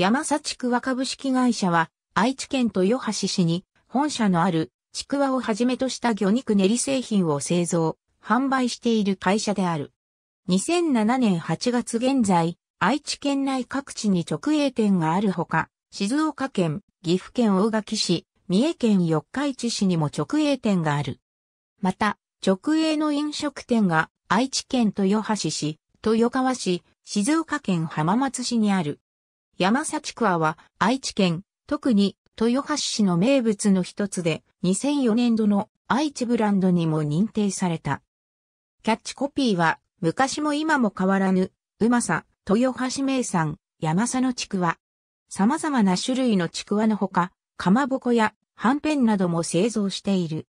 山佐ちくわ株式会社は、愛知県豊橋市に本社のあるちくわをはじめとした魚肉練り製品を製造、販売している会社である。2007年8月現在、愛知県内各地に直営店があるほか、静岡県、岐阜県大垣市、三重県四日市市にも直営店がある。また、直営の飲食店が愛知県豊橋市、豊川市、静岡県浜松市にある。山幸桑は愛知県、特に豊橋市の名物の一つで2004年度の愛知ブランドにも認定された。キャッチコピーは昔も今も変わらぬ、うまさ、豊橋名産、山佐のちくわ。様々な種類のちくわのほか、かまぼこやはんぺんなども製造している。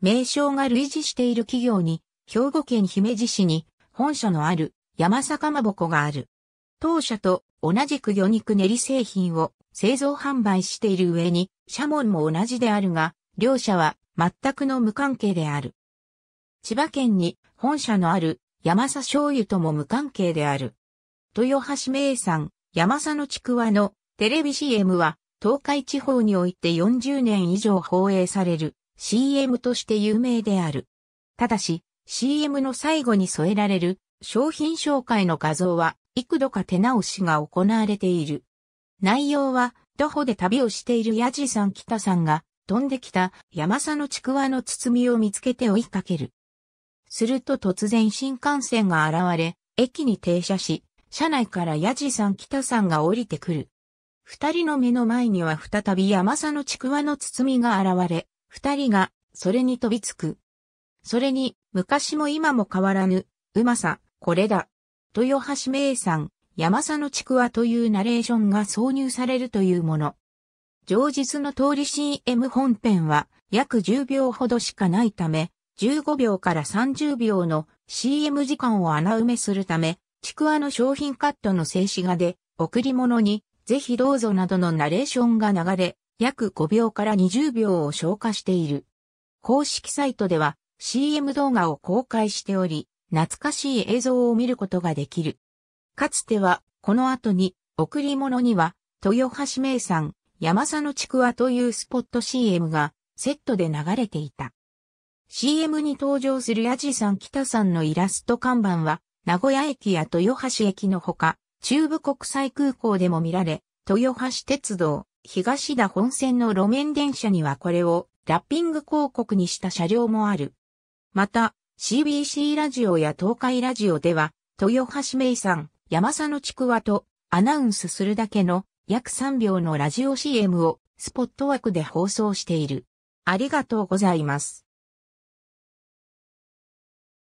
名称が類似している企業に、兵庫県姫路市に本社のある山佐かまぼこがある。当社と同じく魚肉練り製品を製造販売している上に、社門も同じであるが、両社は全くの無関係である。千葉県に本社のある山佐醤油とも無関係である。豊橋名産山佐のちくわのテレビ CM は東海地方において40年以上放映される CM として有名である。ただし CM の最後に添えられる商品紹介の画像は幾度か手直しが行われている。内容は、徒歩で旅をしているヤジさん北さんが、飛んできた山佐のちくわの包みを見つけて追いかける。すると突然新幹線が現れ、駅に停車し、車内からヤジさん北さんが降りてくる。二人の目の前には再び山佐のちくわの包みが現れ、二人がそれに飛びつく。それに、昔も今も変わらぬ、うまさ、これだ、豊橋名産、山佐のちくわというナレーションが挿入されるというもの。上日の通り CM 本編は約10秒ほどしかないため、15秒から30秒の CM 時間を穴埋めするため、ちくわの商品カットの静止画で、贈り物に、ぜひどうぞなどのナレーションが流れ、約5秒から20秒を消化している。公式サイトでは CM 動画を公開しており、懐かしい映像を見ることができる。かつては、この後に、贈り物には、豊橋名産、山佐のちくわというスポット CM が、セットで流れていた。CM に登場するヤジさん北さんのイラスト看板は、名古屋駅や豊橋駅のほか、中部国際空港でも見られ、豊橋鉄道、東田本線の路面電車にはこれをラッピング広告にした車両もある。また、CBC ラジオや東海ラジオでは、豊橋名産、山佐のちくわとアナウンスするだけの約3秒のラジオ CM をスポット枠で放送している。ありがとうございます。